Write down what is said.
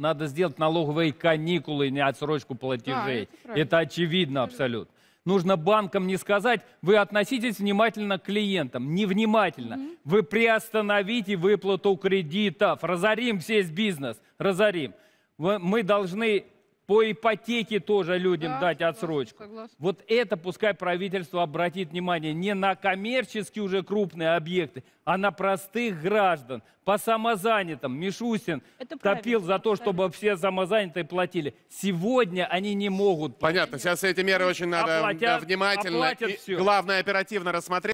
Надо сделать налоговые каникулы, не отсрочку платежей. Да, это, это очевидно абсолютно. Нужно банкам не сказать, вы относитесь внимательно к клиентам. Невнимательно. Mm Вы приостановите выплату кредитов. Разорим весь бизнес. Разорим. Мы должны по ипотеке тоже людям да, дать отсрочку. Согласна. Вот это пускай правительство обратит внимание не на коммерческие уже крупные объекты, а на простых граждан. По самозанятым Мишусин это топил за то, чтобы все самозанятые платили. Сегодня они не могут. Понятно, сейчас эти меры очень надо оплатят, да, внимательно. Оплатят и, все. Главное оперативно рассмотреть.